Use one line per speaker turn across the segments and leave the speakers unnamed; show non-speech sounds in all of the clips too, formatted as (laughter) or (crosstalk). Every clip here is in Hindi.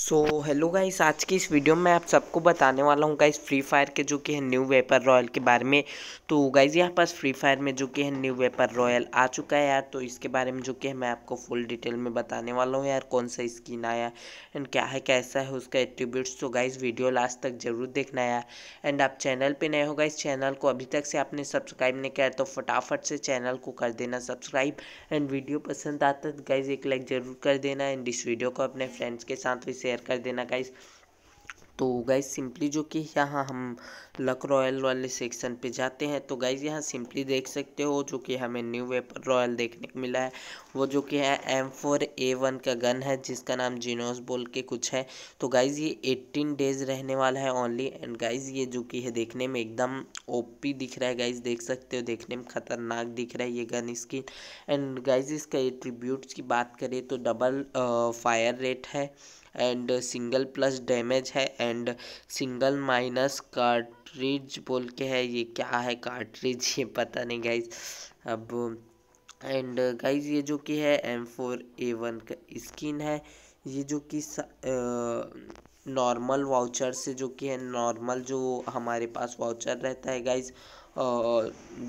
सो हेलो गाइस आज की इस वीडियो में आप सबको बताने वाला हूँ गाइस फ्री फायर के जो कि है न्यू वेपर रॉयल के बारे में तो गाइस यहाँ पास फ्री फायर में जो कि है न्यू वेपर रॉयल आ चुका है यार तो इसके बारे में जो कि है मैं आपको फुल डिटेल में बताने वाला हूँ यार कौन सा स्किन आया एंड क्या है कैसा है उसका एट्रीब्यूट्स तो गाइज़ वीडियो लास्ट तक जरूर देखना यार एंड आप चैनल पर नए होगा इस चैनल को अभी तक से आपने सब्सक्राइब नहीं किया तो फटाफट से चैनल को कर देना सब्सक्राइब एंड वीडियो पसंद आता तो गाइज़ एक लाइक ज़रूर कर देना एंड इस वीडियो को अपने फ्रेंड्स के साथ शेयर कर देना गाइस तो गाइज सिंपली जो कि यहाँ हम लक रॉयल वाले सेक्शन पे जाते हैं तो गाइज यहाँ सिंपली देख सकते हो जो कि हमें न्यू वेपर रॉयल देखने को मिला है वो जो कि है एम फोर ए वन का गन है जिसका नाम जिनोस बोल के कुछ है तो गाइज ये एट्टीन डेज रहने वाला है ओनली एंड गाइज ये जो कि है देखने में एकदम ओ दिख रहा है गाइज देख सकते हो देखने में खतरनाक दिख रहा है ये गन इसकी एंड गाइज इसका एट्रीब्यूट्स की बात करें तो डबल फायर रेट है एंड सिंगल प्लस डैमेज है एंड सिंगल माइनस कार्ट्रिज बोल के है ये क्या है कार्ट्रिज (laughs) ये पता नहीं गाइज अब एंड गाइज ये जो कि है एम फोर ए वन का स्किन है ये जो कि नॉर्मल वाउचर से जो कि है नॉर्मल जो हमारे पास वाउचर रहता है गाइज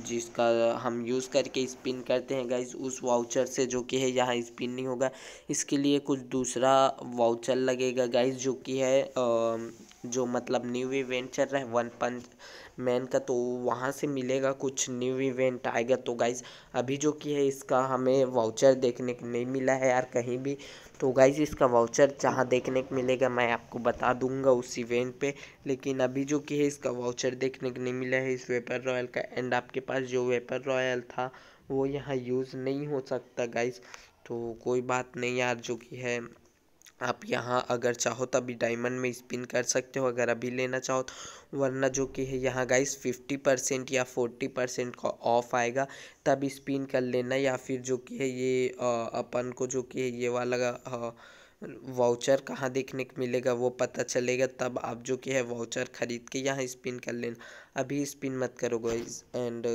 जिसका हम यूज़ करके स्पिन करते हैं गाइज उस वाउचर से जो कि है यहाँ स्पिन नहीं होगा इसके लिए कुछ दूसरा वाउचर लगेगा गाइज जो कि है जो मतलब न्यू इवेंट चल रहा है वन पंच मैन का तो वहाँ से मिलेगा कुछ न्यू इवेंट आएगा तो गाइज अभी जो कि है इसका हमें वाउचर देखने को नहीं मिला है यार कहीं भी तो गाइज इसका वाउचर जहाँ देखने को मिलेगा मैं आपको बता दूंगा उस इवेंट पे लेकिन अभी जो कि है इसका वाउचर देखने को नहीं मिला है इस वेपर रॉयल का एंड आपके पास जो वेपर रॉयल था वो यहाँ यूज़ नहीं हो सकता गाइज तो कोई बात नहीं यार जो कि है आप यहाँ अगर चाहो तो अभी डायमंड में स्पिन कर सकते हो अगर अभी लेना चाहो तो वरना जो कि है यहाँ गाइस फिफ्टी परसेंट या फोर्टी परसेंट का ऑफ आएगा तब स्पिन कर लेना या फिर जो कि है ये अपन को जो कि है ये वाला आ, वाउचर कहाँ देखने को मिलेगा वो पता चलेगा तब आप जो कि है वाउचर ख़रीद के यहाँ स्पिन कर लेना अभी स्पिन मत करो गाइज एंड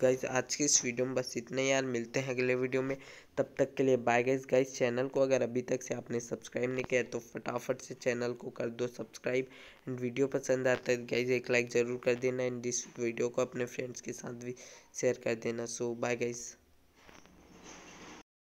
गाइज आज के इस वीडियो में बस इतने यार मिलते हैं अगले वीडियो में तब तक के लिए बाय गाइज गाइज चैनल को अगर अभी तक से आपने सब्सक्राइब नहीं किया तो फटाफट से चैनल को कर दो सब्सक्राइब एंड वीडियो पसंद आता है गाइज एक लाइक ज़रूर कर देना एंड इस वीडियो को अपने फ्रेंड्स के साथ भी शेयर कर देना सो बाय गाइज़